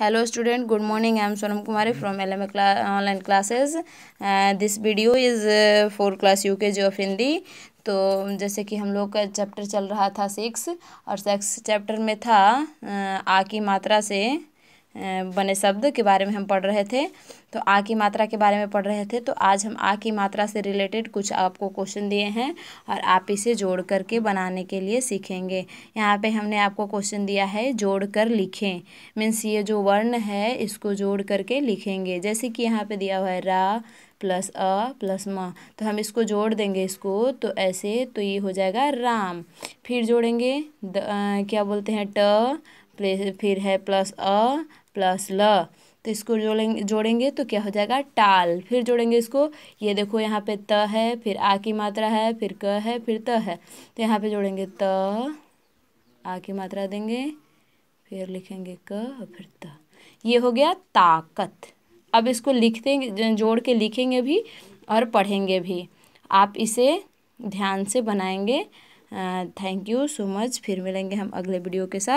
hello student good morning I am Sonam Kumari from L M online classes this video is for class U K G of Hindi तो जैसे कि हम लोग का chapter चल रहा था सिक्स और सिक्स चैप्टर में था आ uh, की मात्रा से बने शब्द के बारे में हम पढ़ रहे थे तो आ की मात्रा के बारे में पढ़ रहे थे तो आज हम आ की मात्रा से रिलेटेड कुछ आपको क्वेश्चन दिए हैं और आप इसे जोड़ करके बनाने के लिए सीखेंगे यहाँ पे हमने आपको क्वेश्चन दिया है जोड़ कर लिखें मीन्स ये जो वर्ण है इसको जोड़ करके लिखेंगे जैसे कि यहाँ पे दिया हुआ है रा प्लस अ प्लस म तो हम इसको जोड़ देंगे इसको तो ऐसे तो ये हो जाएगा राम फिर जोड़ेंगे द, आ, क्या बोलते हैं ट फिर है प्लस अ प्लस ल तो इसको जोड़ेंगे जोड़ेंगे तो क्या हो जाएगा टाल फिर जोड़ेंगे इसको ये देखो यहाँ पे त है फिर आ की मात्रा है फिर क है फिर त है तो यहाँ पे जोड़ेंगे त आ की मात्रा देंगे फिर लिखेंगे क और फिर त ये हो गया ताकत अब इसको लिखते जोड़ के लिखेंगे भी और पढ़ेंगे भी आप इसे ध्यान से बनाएंगे थैंक यू सो मच फिर मिलेंगे हम अगले वीडियो के साथ